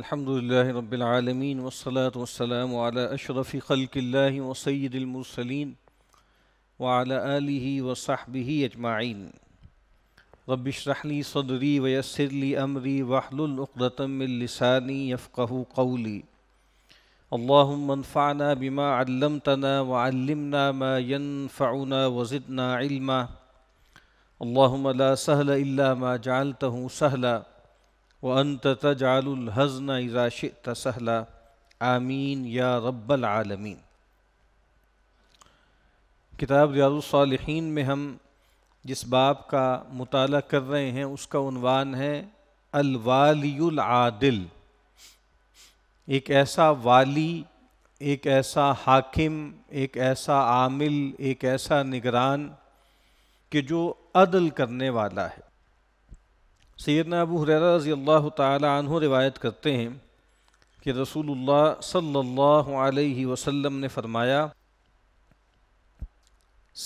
الحمد لله رب العالمين والصلاة والسلام على أشرف خلق الله وسيد المرسلين وعلى آله وصحبه أجمعين رب اشرح لي صدري ويسر لي أمري واحلل عقدة من لساني يفقه قولي اللهم انفعنا بما علمتنا وعلمنا ما ينفعنا وزدنا علما اللهم لا سهل إلا ما جعلته سهلاً व अनत तजालहज़न इज़ाश तसहला आमीन या रब्बल आलमीन किताब रियाज़ालहन में हम जिस बाब का मताल कर रहे हैं उसका उनवान है अलवालील आदिल एक ऐसा वाली एक ऐसा हाकिम एक ऐसा आमिल एक ऐसा निगरान कि जो अदल करने वाला है सैदना अबू हुररा रज़ी अल्लाह तु रिवायत करते हैं कि रसूलुल्लाह सल्लल्लाहु अलैहि वसल्लम ने फरमाया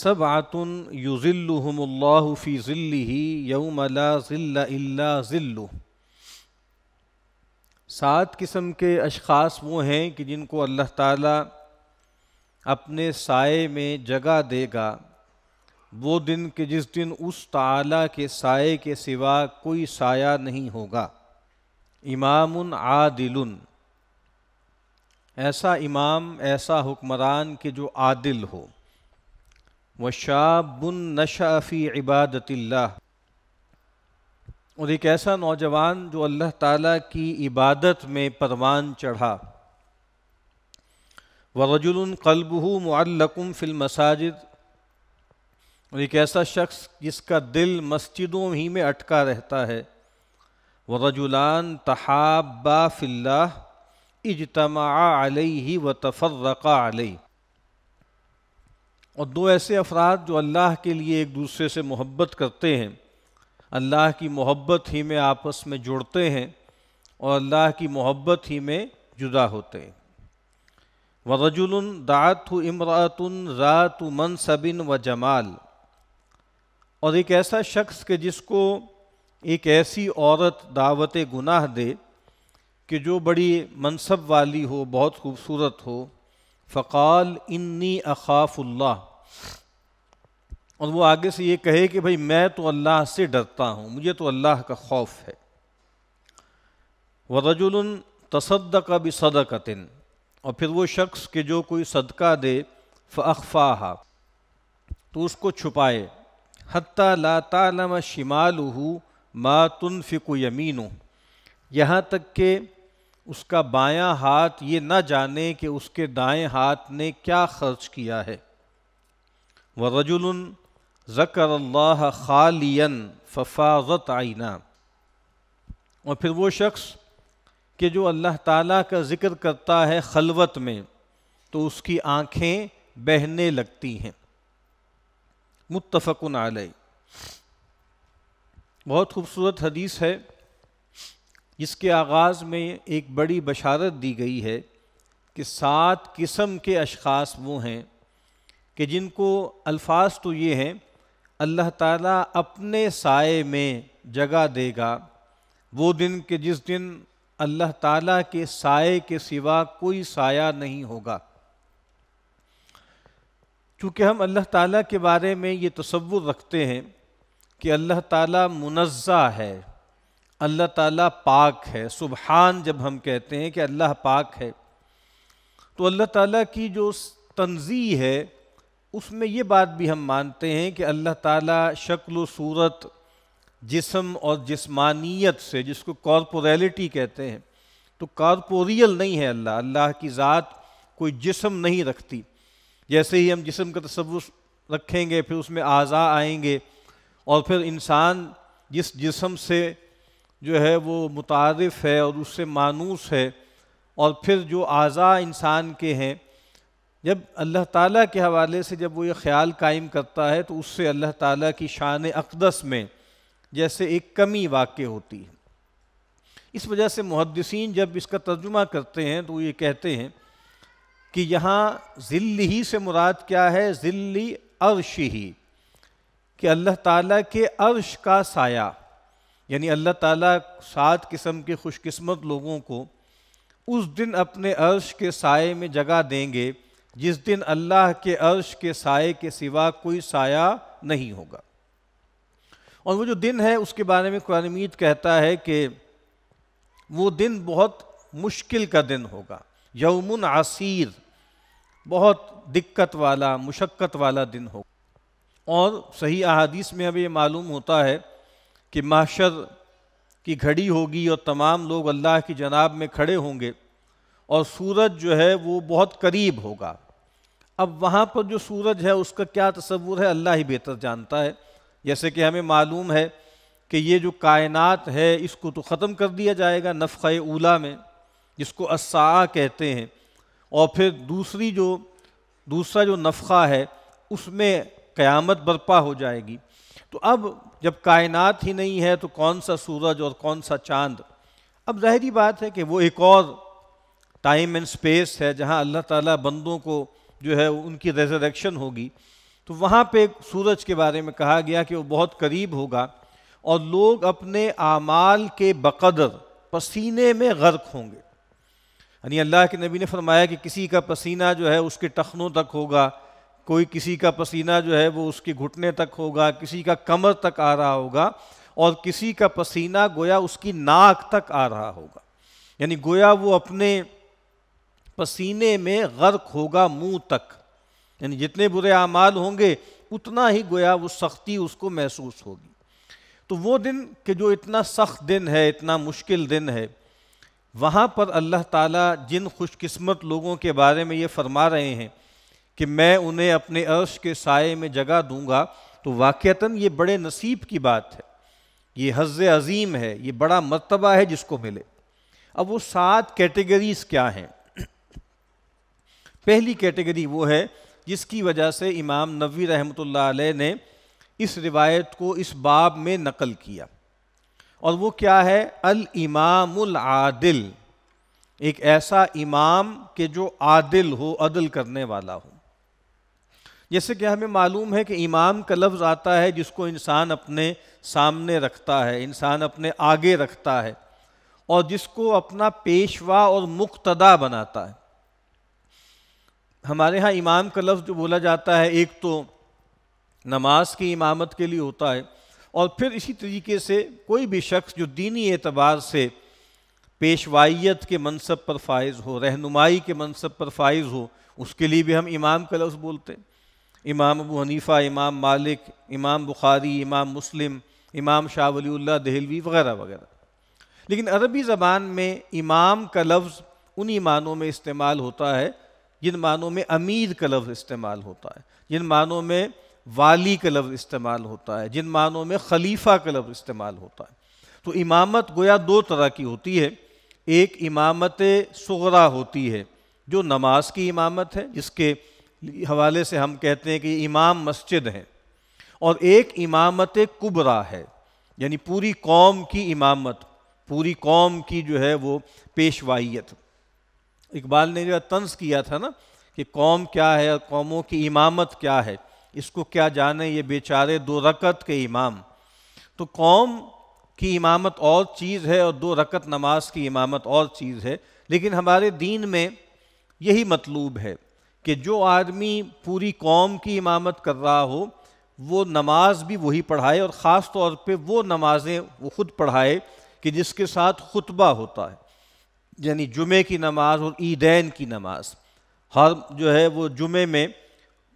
सब आतुन युज़िल्लुहुमुल्लाहु फ़ी ज़िल्लिही यौम ला ज़िल्ल इल्ला ज़िल्लु सात किस्म के अशखास वो हैं कि जिनको अल्लाह ताला अपने साय में जगह देगा वो दिन कि जिस दिन उस ताला के साय के सिवा कोई साया नहीं होगा इमाम आदिल ऐसा इमाम ऐसा हुक्मरान कि जो आदिल हो व शाबुन नशाफ़ी इबादत और एक ऐसा नौजवान जो अल्लाह ताला की इबादत में परवान चढ़ा व रजुल कल्बहू मुअल्लकुम फ़िल मसाजिद और एक ऐसा शख्स जिसका दिल मस्जिदों ही में अटका रहता है व रजुलान तहाबा फ़िल्ला इजतमा ही व तफर्रका अलई और दो ऐसे अफराद जो अल्लाह के लिए एक दूसरे से मोहब्बत करते हैं अल्लाह की मोहब्बत ही में आपस में जुड़ते हैं और अल्लाह की मोहब्बत ही में जुदा होते हैं व दातु दात इमरातन रात मनसबिन व जमाल और एक ऐसा शख्स कि जिसको एक ऐसी औरत दावत गुनाह दे कि जो बड़ी मनसब वाली हो बहुत खूबसूरत हो फ़काल इन्नी अखाफुल्ला और वो आगे से ये कहे कि भाई मैं तो अल्लाह से डरता हूँ मुझे तो अल्लाह का खौफ है व रजुल का भी सदकतिन और फिर वो शख्स के जो कोई सदका दे फ़ाहा तो उसको छुपाए हत्ता ला तालम शिमालू मा तुनफिक यमीनु यहाँ तक के उसका बायां हाथ ये न जाने कि उसके दाएं हाथ ने क्या खर्च किया है व रजुल ज़कर अल्लाह खालियन फफाजत आइना और फिर वो शख्स के जो अल्लाह ताला का ज़िक्र करता है खलवत में तो उसकी आँखें बहने लगती हैं मुतफ़ुन आलई बहुत खूबसूरत हदीस है जिसके आगाज़ में एक बड़ी बशारत दी गई है कि सात किस्म के अशास वो हैं कि जिनको अल्फाज तो ये हैं अल्लाह ताला अपने साय में जगह देगा वो दिन के जिस दिन अल्लाह ताला के साय के सिवा कोई साया नहीं होगा चूँकि हम अल्लाह ताला के बारे में ये तस्वुर रखते हैं कि अल्लाह ताला मुनज़ा है अल्लाह ताला पाक है सुबहान जब हम कहते हैं कि अल्लाह पाक है तो अल्लाह ताला की जो तनजी है उसमें ये बात भी हम मानते हैं कि अल्लाह ताला शक्ल सूरत जिसम और जिस्मानियत से जिसको कॉरपोरेलिटी कहते हैं तो कॉरपोरियल नहीं है अल्लाह अल्लाह की ज़ात कोई जिसम नहीं रखती जैसे ही हम जिसम का तस्वुर रखेंगे फिर उसमें आज़ा आएंगे और फिर इंसान जिस जिसम से जो है वो मुतारफ़ है और उससे मानूस है और फिर जो आज़ा इंसान के हैं जब अल्लाह ताला के हवाले से जब वो ये ख्याल कायम करता है तो उससे अल्लाह ताला की शान अकदस में जैसे एक कमी वाक़ होती है इस वजह से मुहदसिन जब इसका तर्जुमा करते हैं तो ये कहते हैं कि यहाँ ज़िल ही से मुराद क्या है ज़िल्ली अर्श ही कि अल्लाह ताला के अर्श का साया यानी अल्लाह ताला सात किस्म के खुशकिस्मत लोगों को उस दिन अपने अर्श के साय में जगह देंगे जिस दिन अल्लाह के अर्श के साय के सिवा कोई साया नहीं होगा और वो जो दिन है उसके बारे में कुरान मीत कहता है कि वो दिन बहुत मुश्किल का दिन होगा यमुन आसीर बहुत दिक्कत वाला मुशक्क़त वाला दिन हो और सही अहादीस में अब ये मालूम होता है कि माशर की घड़ी होगी और तमाम लोग अल्लाह की जनाब में खड़े होंगे और सूरज जो है वो बहुत करीब होगा अब वहाँ पर जो सूरज है उसका क्या तस्वुर है अल्लाह ही बेहतर जानता है जैसे कि हमें मालूम है कि ये जो कायनात है इसको तो ख़त्म कर दिया जाएगा नफ़ ऊला में जिसको असा कहते हैं और फिर दूसरी जो दूसरा जो नफ़ा है उसमें क़यामत बर्पा हो जाएगी तो अब जब कायनात ही नहीं है तो कौन सा सूरज और कौन सा चांद अब ज़ाहरी बात है कि वो एक और टाइम एंड स्पेस है जहाँ अल्लाह ताला बंदों को जो है उनकी रेजरेक्शन होगी तो वहाँ पे सूरज के बारे में कहा गया कि वो बहुत करीब होगा और लोग अपने आमाल के बकदर पसीने में गर्क होंगे यानी अल्लाह के नबी ने फरमाया कि किसी का पसीना जो है उसके टखनों तक होगा कोई किसी का पसीना जो है वो उसके घुटने तक होगा किसी का कमर तक आ रहा होगा और किसी का पसीना गोया उसकी नाक तक आ रहा होगा यानी गोया वो अपने पसीने में गर्क होगा मुंह तक यानी जितने बुरे आमाल होंगे उतना ही गोया वो सख्ती उसको महसूस होगी तो वो दिन कि जो इतना सख्त दिन है इतना मुश्किल दिन है वहाँ पर अल्लाह ताला जिन खुशकिस्मत लोगों के बारे में ये फरमा रहे हैं कि मैं उन्हें अपने अर्श के साय में जगह दूंगा तो वाक़ता ये बड़े नसीब की बात है ये हज़ अज़ीम है ये बड़ा मरतबा है जिसको मिले अब वो सात कैटेगरीज क्या हैं पहली कैटेगरी वो है जिसकी वजह से इमाम नबी रहमत ने इस रिवायत को इस बाब में नकल किया और वो क्या है अल इमामुल आदिल एक ऐसा इमाम के जो आदिल हो अदल करने वाला हो जैसे कि हमें मालूम है कि इमाम का लफ्ज़ आता है जिसको इंसान अपने सामने रखता है इंसान अपने आगे रखता है और जिसको अपना पेशवा और मुक्तदा बनाता है हमारे यहाँ इमाम का लफ्ज़ जो बोला जाता है एक तो नमाज की इमामत के लिए होता है और फिर इसी तरीके से कोई भी शख्स जो दीनी एतबार से पेशवाइत के मनसब पर फायज़ हो रहनुमाई के मनसब पर फायज़ हो उसके लिए भी हम इमाम का लफ्ज़ बोलते हैं इमाम अबू हनीफ़ा इमाम मालिक इमाम बुखारी इमाम मुस्लिम इमाम शाह वली दहलवी वगैरह वगैरह लेकिन अरबी ज़बान में इमाम का लफ्ज़ उन्हीं मानों में इस्तेमाल होता है जिन मानों में अमीर का लफ्ज़ इस्तेमाल होता है जिन मानों में वाली का लफ्ज़ इस्तेमाल होता है जिन मानों में खलीफा का लफ्ज़ इस्तेमाल होता है तो इमामत गोया दो तरह की होती है एक इमामत सगरा होती है जो नमाज की इमामत है जिसके हवाले से हम कहते हैं कि इमाम मस्जिद हैं और एक इमामत कुबरा है यानी पूरी कौम की इमामत पूरी कौम की जो है वो पेशवाइत इकबाल ने जो तंज किया था ना कि कौम क्या है और कौमों की इमामत क्या है इसको क्या जाने ये बेचारे दो रकत के इमाम तो कौम की इमामत और चीज़ है और दो रकत नमाज की इमामत और चीज़ है लेकिन हमारे दीन में यही मतलूब है कि जो आदमी पूरी कौम की इमामत कर रहा हो वो नमाज भी वही पढ़ाए और ख़ास तौर पर वो नमाज़ें वो खुद पढ़ाए कि जिसके साथ खुतबा होता है यानी जुमे की नमाज और ईदैन की नमाज हर जो है वो जुमे में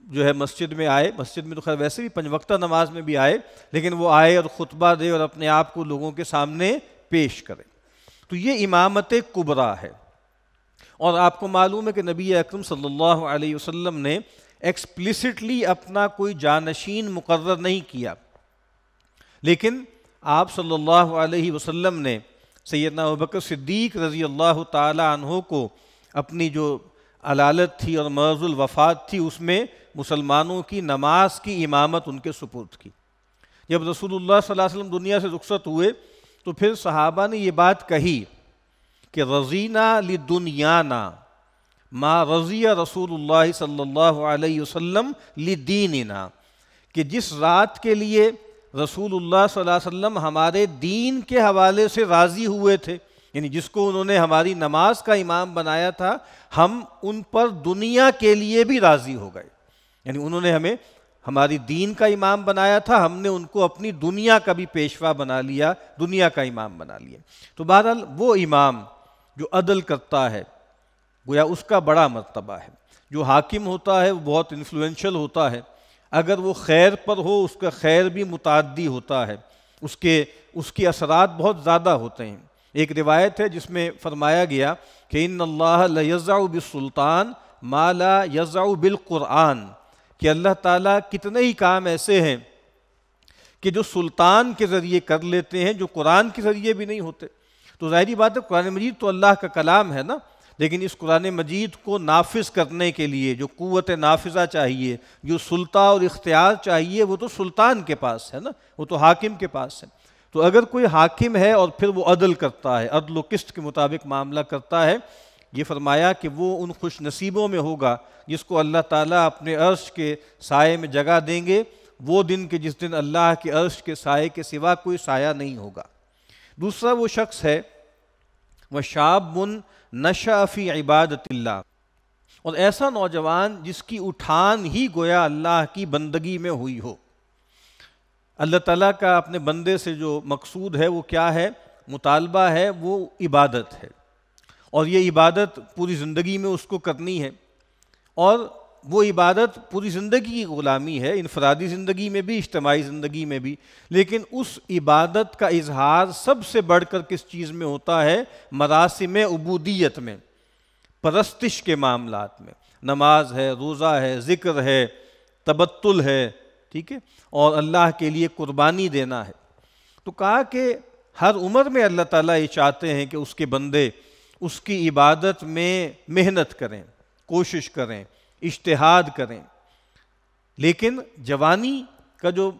जो है मस्जिद में आए मस्जिद में तो खैर वैसे भी पंजवक्ता नमाज में भी आए लेकिन वो आए और खुतबा दे और अपने आप को लोगों के सामने पेश करे तो ये इमामत कुबरा है और आपको मालूम है कि नबी अकरम सल्लल्लाहु अलैहि वसल्लम ने एक्सप्लिसिटली अपना कोई जानशीन मुकर नहीं किया लेकिन आप सल्लल्लाहु अलैहि वसल्लम ने सैदना बकर सिद्दीक रज़ी अल्लाह तहों को अपनी जो अलालत थी और मर्जुल वफ़ात थी उसमें मुसलमानों की नमाज की इमामत उनके सुपुर्द की जब रसूलुल्लाह सल्लल्लाहु अलैहि वसल्लम दुनिया से रुखसत हुए तो फिर सहाबा ने ये बात कही कि रजीना ली दुनियाना माँ रज़िया रसूलुल्लाह सल्लल्लाहु अलैहि वसल्लम कि जिस रात के लिए रसूलुल्लाह सल्लल्लाहु अलैहि वसल्लम हमारे दीन के हवाले से राज़ी हुए थे यानी जिसको उन्होंने हमारी नमाज का इमाम बनाया था हम उन पर दुनिया के लिए भी राज़ी हो गए यानी उन्होंने हमें हमारी दीन का इमाम बनाया था हमने उनको अपनी दुनिया का भी पेशवा बना लिया दुनिया का इमाम बना लिया तो बहरहाल वो इमाम जो अदल करता है गोया उसका बड़ा मरतबा है जो हाकिम होता है वो बहुत इन्फ्लुएंशल होता है अगर वो खैर पर हो उसका खैर भी मुतदी होता है उसके उसके असरात बहुत ज़्यादा होते हैं एक रिवायत है जिसमें फरमाया गया कि इन अल्लाह लज़ाउ सुल्तान माला यज़ाउ बिलकुरान कि अल्लाह ताला कितने ही काम ऐसे हैं कि जो सुल्तान के ज़रिए कर लेते हैं जो कुरान के ज़रिए भी नहीं होते तो ज़ाहरी बात है कुरान मजीद तो अल्लाह का कलाम है ना लेकिन इस कुरान मजीद को नाफिज करने के लिए जो क़वत नाफिजा चाहिए जो सुल्ता और इख्तियार चाहिए वो तो सुल्तान के पास है ना वो तो हाकिम के पास है तो अगर कोई हाकिम है और फिर वो अदल करता है अदल किस्त के मुताबिक मामला करता है ये फरमाया कि वो उन खुश नसीबों में होगा जिसको अल्लाह ताला अपने अर्श के साय में जगह देंगे वो दिन के जिस दिन अल्लाह के अर्श के साय के सिवा कोई साया नहीं होगा दूसरा वो शख्स है वह शाबुन नशाफ़ी इबादतल्ला और ऐसा नौजवान जिसकी उठान ही गोया अल्लाह की बंदगी में हुई हो अल्लाह ताला का अपने बंदे से जो मकसूद है वो क्या है मुतालबा है वो इबादत है और ये इबादत पूरी ज़िंदगी में उसको करनी है और वो इबादत पूरी ज़िंदगी की ग़ुलामी है इनफरादी ज़िंदगी में भी इज्तमाही ज़िंदगी में भी लेकिन उस इबादत का इजहार सबसे बढ़कर किस चीज़ में होता है मरासम अबूदियत में परस्तिश के मामला में नमाज है रोज़ा है ज़िक्र है तबत्तुल है ठीक है और अल्लाह के लिए कुर्बानी देना है तो कहा कि हर उम्र में अल्लाह ताला ये चाहते हैं कि उसके बंदे उसकी इबादत में मेहनत करें कोशिश करें इश्तहाद करें लेकिन जवानी का जो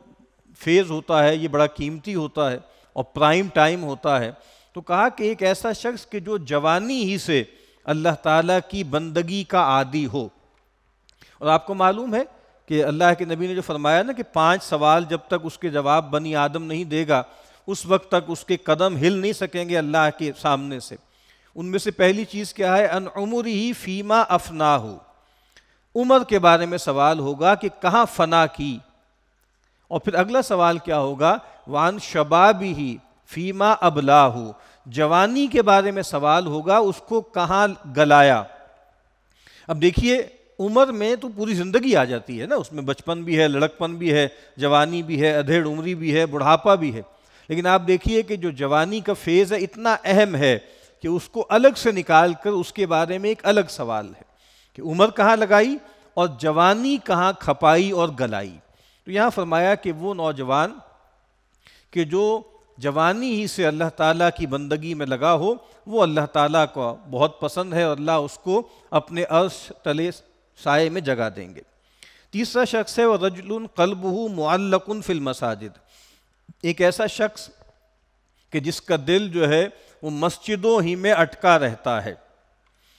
फेज़ होता है ये बड़ा कीमती होता है और प्राइम टाइम होता है तो कहा कि एक ऐसा शख्स कि जो जवानी ही से अल्लाह ताला की बंदगी का आदि हो और आपको मालूम है कि अल्लाह के नबी ने जो फरमाया ना कि पांच सवाल जब तक उसके जवाब बनी आदम नहीं देगा उस वक्त तक उसके कदम हिल नहीं सकेंगे अल्लाह के सामने से उनमें से पहली चीज़ क्या है अन उम्र ही फीमा अफना हो उम्र के बारे में सवाल होगा कि कहाँ फना की और फिर अगला सवाल क्या होगा वान शबाबी ही फीमा अबला हो जवानी के बारे में सवाल होगा उसको कहाँ गलाया अब देखिए उम्र में तो पूरी ज़िंदगी आ जाती है ना उसमें बचपन भी है लड़कपन भी है जवानी भी है अधेड़ उम्री भी है बुढ़ापा भी है लेकिन आप देखिए कि जो जवानी का फेज़ है इतना अहम है कि उसको अलग से निकाल कर उसके बारे में एक अलग सवाल है कि उम्र कहाँ लगाई और जवानी कहाँ खपाई और गलाई तो यहाँ फरमाया कि वो नौजवान कि जो जवानी ही से अल्लाह ताला की बंदगी में लगा हो वो अल्लाह ताला को बहुत पसंद है और अल्लाह उसको अपने अर्श तले साय में जगा देंगे तीसरा शख्स है वह रजुल कल्ब मुअल्लकुन फिल मसाजिद एक ऐसा शख्स कि जिसका दिल जो है वो मस्जिदों ही में अटका रहता है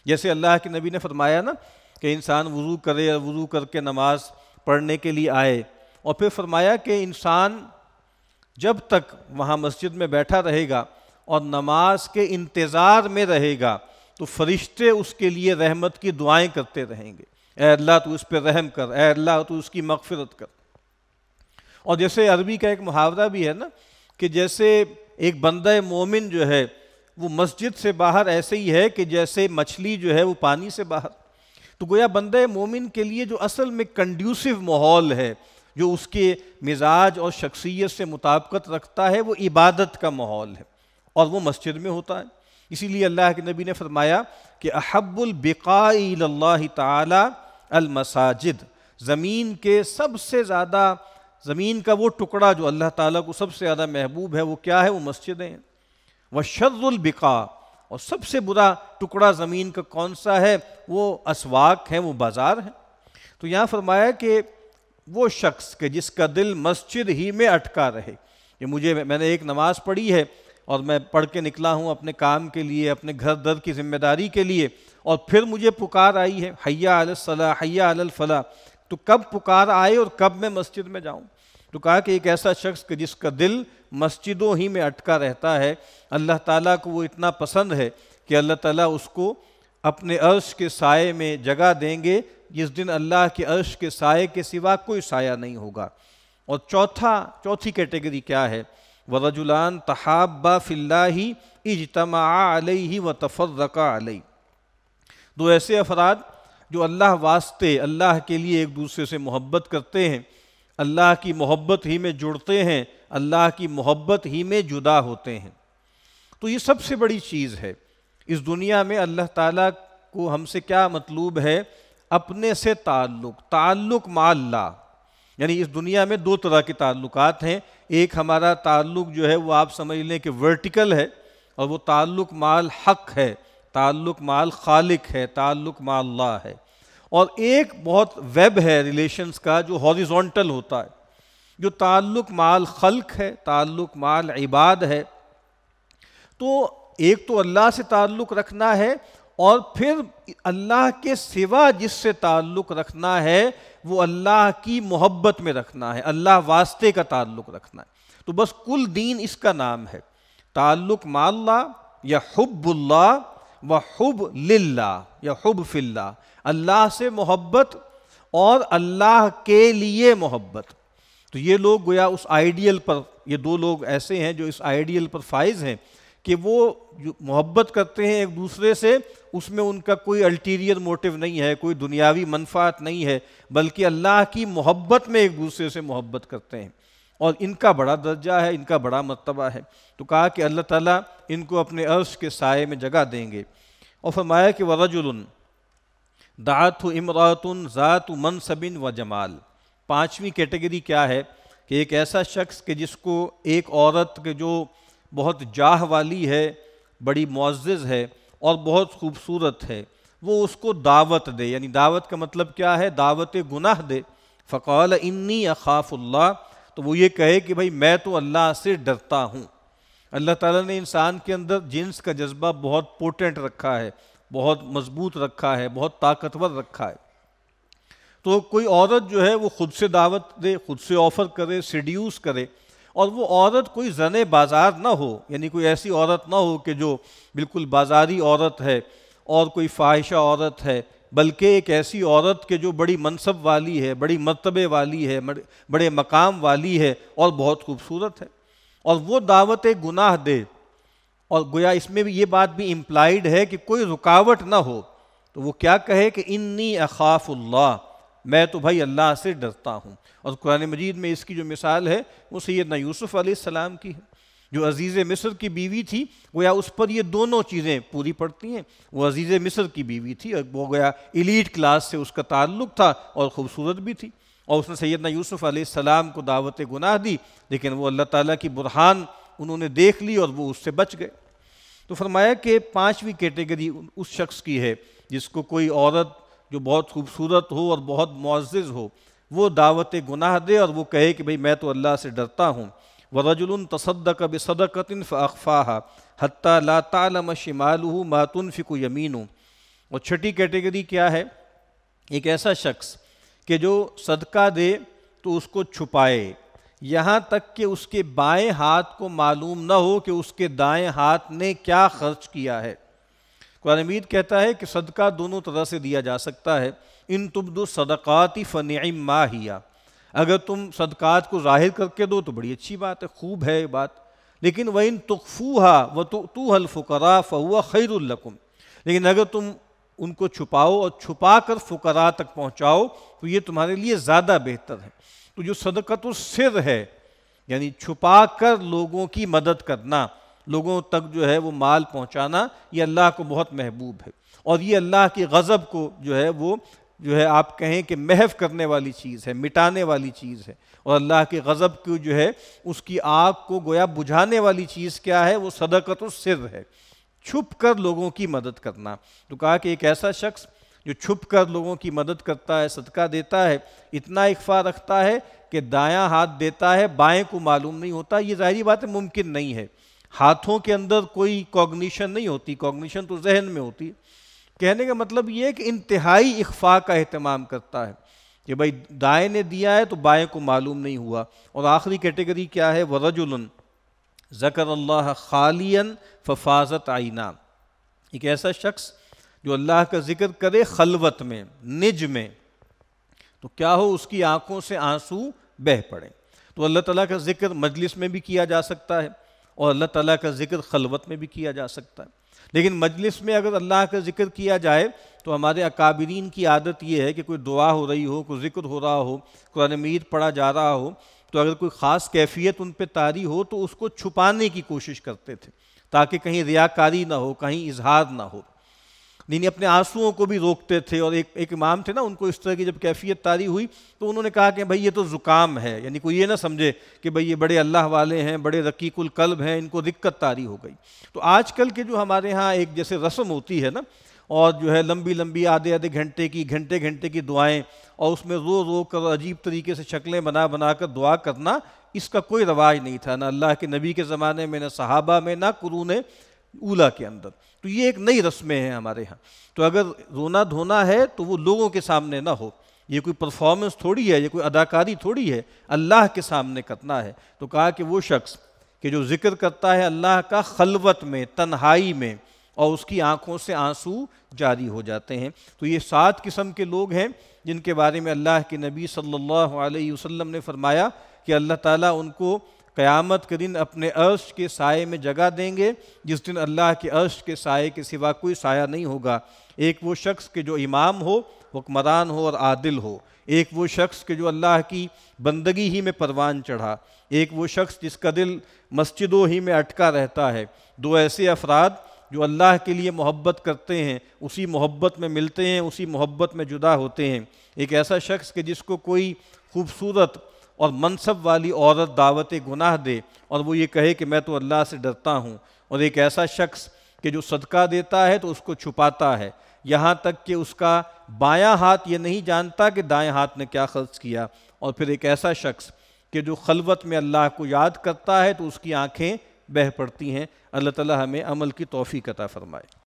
जैसे अल्लाह के नबी ने फरमाया ना कि इंसान वज़ू करे वज़ू करके नमाज पढ़ने के लिए आए और फिर फरमाया कि इंसान जब तक वहाँ मस्जिद में बैठा रहेगा और नमाज के इंतज़ार में रहेगा तो फरिश्ते उसके लिए रहमत की दुआएं करते रहेंगे ए अल्लाह तो उस पर रहम कर ए अल्लाह तो उसकी मगफरत कर और जैसे अरबी का एक मुहावरा भी है ना कि जैसे एक बंदा मोमिन जो है वो मस्जिद से बाहर ऐसे ही है कि जैसे मछली जो है वो पानी से बाहर तो गोया बंद मोमिन के लिए जो असल में कंड्यूसिव माहौल है जो उसके मिजाज और शख्सियत से मुताबकत रखता है वो इबादत का माहौल है और वो मस्जिद में होता है इसीलिए अल्लाह के नबी ने फरमाया कि अहबुलबिकाई तमसाजिद ज़मीन के सबसे ज़्यादा ज़मीन का वो टुकड़ा जो अल्लाह ताला को सबसे ज़्यादा महबूब है वो क्या है वो मस्जिदें हैं व शर्रुल बिका और सबसे बुरा टुकड़ा ज़मीन का कौन सा है वो असवाक है वो बाज़ार है तो यहाँ फरमाया कि वो शख्स के जिसका दिल मस्जिद ही में अटका रहे ये मुझे मैंने एक नमाज़ पढ़ी है और मैं पढ़ के निकला हूँ अपने काम के लिए अपने घर दर की जिम्मेदारी के लिए और फिर मुझे पुकार आई है हैया अलसला हैया अलफला तो कब पुकार आए और कब मैं मस्जिद में जाऊँ तो कहा कि एक ऐसा शख्स कि जिसका दिल मस्जिदों ही में अटका रहता है अल्लाह ताला को वो इतना पसंद है कि अल्लाह ताला उसको अपने अर्श के साय में जगह देंगे जिस दिन अल्लाह के अर्श के साय के सिवा कोई साया नहीं होगा और चौथा चौथी कैटेगरी क्या है वरजुलान तहाबा फ़िल्ला ही इजतमा अलई ही व तफर्रका अलई दो ऐसे अफराद जो अल्लाह वास्ते अल्लाह के लिए एक दूसरे से मोहब्बत करते हैं अल्लाह की मोहब्बत ही में जुड़ते हैं अल्लाह की मोहब्बत ही में जुदा होते हैं तो ये सबसे बड़ी चीज़ है इस दुनिया में अल्लाह ताला को हमसे क्या मतलूब है अपने से ताल्लुक़ ताल्लुक़ माल्ला यानी इस दुनिया में दो तरह के ताल्लुकात हैं एक हमारा ताल्लुक जो है वो आप समझ लें कि वर्टिकल है और वो ताल्लुक माल हक है ताल्लुक माल खालिक है ताल्लुक माल्ला है और एक बहुत वेब है रिलेशंस का जो हॉरिजॉन्टल होता है जो ताल्लुक माल खल्क है ताल्लुक माल इबाद है तो एक तो अल्लाह से ताल्लुक़ रखना है और फिर अल्लाह के सिवा जिससे ताल्लुक़ रखना है वो अल्लाह की मोहब्बत में रखना है अल्लाह वास्ते का ताल्लुक़ रखना है तो बस कुल दीन इसका नाम है ताल्लुक़ माल्ला या हब्बुल्ला व हब लिल्ला या हब फिल्ला अल्लाह से मोहब्बत और अल्लाह के लिए मोहब्बत तो ये लोग गोया उस आइडियल पर ये दो लोग ऐसे हैं जो इस आइडियल पर फाइज हैं कि वो मोहब्बत करते हैं एक दूसरे से उसमें उनका कोई अल्टीरियर मोटिव नहीं है कोई दुनियावी मनफात नहीं है बल्कि अल्लाह की मोहब्बत में एक दूसरे से मोहब्बत करते हैं और इनका बड़ा दर्जा है इनका बड़ा मरतबा है तो कहा कि अल्लाह ताला इनको अपने अर्श के साय में जगह देंगे और फरमाया कि वजुलन दात इमरातन ज़ात मनसबिन व जमाल पाँचवीं कैटेगरी क्या है कि एक ऐसा शख्स कि जिसको एक औरत के जो बहुत जाह वाली है बड़ी मुआज़ है और बहुत खूबसूरत है वो उसको दावत दे यानी दावत का मतलब क्या है दावत गुनाह दे फ़कौल इन्नी अखाफ़ुल्ला तो वो ये कहे कि भाई मैं तो अल्लाह से डरता हूँ अल्लाह ताला ने इंसान के अंदर जिन्स का जज्बा बहुत पोटेंट रखा है बहुत मजबूत रखा है बहुत ताकतवर रखा है तो कोई औरत जो है वो खुद से दावत दे खुद से ऑफ़र करे सड्यूस करे और वो औरत कोई जन बाज़ार ना हो यानी कोई ऐसी औरत ना हो कि जो बिल्कुल बाज़ारी औरत है और कोई फाहिशा औरत है बल्कि एक ऐसी औरत के जो बड़ी मनसब वाली है बड़ी मरतबे वाली है बड़े मकाम वाली है और बहुत खूबसूरत है और वो दावत गुनाह दे और गोया इसमें भी ये बात भी इम्प्लाइड है कि कोई रुकावट ना हो तो वो क्या कहे कि इन्नी अखाफुल्ला मैं तो भाई अल्लाह से डरता हूँ और कुरान मजीद में इसकी जो मिसाल है वो सैदना यूसुफ़ सलाम की है जो अजीज़ मिस्र की बीवी थी गोया उस पर ये दोनों चीज़ें पूरी पड़ती हैं वो अजीज़ मिस्र की बीवी थी और वो गोया इलीट क्लास से उसका ताल्लुक था और ख़ूबसूरत भी थी और उसने सैदना यूसुफ़ सलाम को दावत गुनाह दी लेकिन वो अल्लाह ताली की बुरहान उन्होंने देख ली और वो उससे बच गए तो फरमाया कि पाँचवीं कैटेगरी उस शख्स की है जिसको कोई औरत जो बहुत खूबसूरत हो और बहुत मुआज़ हो वो दावत गुनाह दे और वो कहे कि भाई मैं तो अल्लाह से डरता हूँ वरजुल तसदक बसदकतिन फ़ाहा हत्ता ला तालम शिमालू मातुन फ़िकु यमीनू और छठी कैटेगरी क्या है एक ऐसा शख्स कि जो सदका दे तो उसको छुपाए यहाँ तक कि उसके बाएँ हाथ को मालूम न हो कि उसके दाएँ हाथ ने क्या खर्च किया है कुरानमीद कहता है कि सदका दोनों तरह से दिया जा सकता है इन तुबदो सदक़ाती फ़न माहिया अगर तुम सदकात को जाहिर करके दो तो बड़ी अच्छी बात है खूब है ये बात लेकिन वह इन तुकफूहा व तो हल फ़ुकरा फ़ुआ खैरकुम लेकिन अगर तुम उनको छुपाओ और छुपा कर फ़ुकरा तक पहुँचाओ तो ये तुम्हारे लिए ज़्यादा बेहतर है तो जो सदकत सिर है यानी छुपा कर लोगों की मदद करना लोगों तक जो है वो माल पहुँचाना ये अल्लाह को बहुत महबूब है और ये अल्लाह के गज़ब को जो है वो जो है आप कहें कि महफ करने वाली चीज़ है मिटाने वाली चीज़ है और अल्लाह के गज़ब को जो है उसकी आग को गोया बुझाने वाली चीज़ क्या है वो सदकत सिर है छुप कर लोगों की मदद करना तो कहा कि एक ऐसा शख्स जो छुप कर लोगों की मदद करता है सदका देता है इतना इकफा रखता है कि दायां हाथ देता है बाएं को मालूम नहीं होता ये जाहरी बात मुमकिन नहीं है हाथों के अंदर कोई कॉग्निशन नहीं होती कॉग्निशन तो जहन में होती है कहने का मतलब ये है कि इंतहाई इख्फा का अहतमाम करता है कि भाई दाएँ ने दिया है तो बाएँ को मालूम नहीं हुआ और आखिरी कैटेगरी क्या है वरजुल ज़कर अल्लाह खालियन फफाजत आईना एक ऐसा शख्स जो अल्लाह का जिक्र करे खलवत में निज में तो क्या हो उसकी आंखों से आंसू बह पड़े तो अल्लाह ताला का जिक्र मजलिस में भी किया जा सकता है और अल्लाह ताला का जिक्र खलवत में भी किया जा सकता है लेकिन मजलिस में अगर अल्लाह का जिक्र किया जाए तो हमारे अकाबरीन की आदत यह है कि कोई दुआ हो रही हो कोई जिक्र हो रहा हो कुरान मीर पढ़ा जा रहा हो तो अगर कोई ख़ास कैफियत उन पर तारी हो तो उसको छुपाने की कोशिश करते थे ताकि कहीं रियाकारी ना हो कहीं इजहार ना हो यानी अपने आंसुओं को भी रोकते थे और एक एक इमाम थे ना उनको इस तरह की जब कैफियत तारी हुई तो उन्होंने कहा कि भाई ये तो ज़ुकाम है यानी कोई ये ना समझे कि भाई ये बड़े अल्लाह वाले हैं बड़े रकीकुल कल्ब हैं इनको दिक्कत तारी हो गई तो आजकल के जो हमारे यहाँ एक जैसे रस्म होती है ना और जो है लंबी लंबी आधे आधे घंटे की घंटे घंटे की दुआएं और उसमें रो रो कर अजीब तरीके से शक्लें बना बना कर दुआ करना इसका कोई रवाज नहीं था ना अल्लाह के नबी के ज़माने में ना सहाबा में ना ने ऊला के अंदर तो ये एक नई रस्में हैं हमारे यहाँ तो अगर रोना धोना है तो वो लोगों के सामने ना हो ये कोई परफॉर्मेंस थोड़ी है ये कोई अदाकारी थोड़ी है अल्लाह के सामने करना है तो कहा कि वो शख्स कि जो जिक्र करता है अल्लाह का खलवत में तन्हाई में और उसकी आंखों से आंसू जारी हो जाते हैं तो ये सात किस्म के लोग हैं जिनके बारे में अल्लाह के नबी सल्लल्लाहु अलैहि वसल्लम ने फरमाया कि अल्लाह ताला उनको क़यामत के दिन अपने अर्श के साय में जगह देंगे जिस दिन अल्लाह के अर्श के साय के सिवा कोई साया नहीं होगा एक वो शख्स के जो इमाम हो हुक्मरान हो और आदिल हो एक वो शख्स के जो अल्लाह की बंदगी ही में परवान चढ़ा एक वो शख्स जिसका दिल मस्जिदों ही में अटका रहता है दो ऐसे अफराद जो अल्लाह के लिए मोहब्बत करते हैं उसी मोहब्बत में मिलते हैं उसी मोहब्बत में जुदा होते हैं एक ऐसा शख्स के जिसको कोई खूबसूरत और मनसब वाली औरत दावत गुनाह दे और वो ये कहे कि मैं तो अल्लाह से डरता हूँ और एक ऐसा शख्स कि जो सदका देता है तो उसको छुपाता है यहाँ तक कि उसका बायां हाथ ये नहीं जानता कि दाएं हाथ ने क्या खर्च किया और फिर एक ऐसा शख्स कि जो खलवत में अल्लाह को याद करता है तो उसकी आँखें बह पड़ती हैं अल्लाह तला हमें अमल की तोफ़ी कता फ़रमाए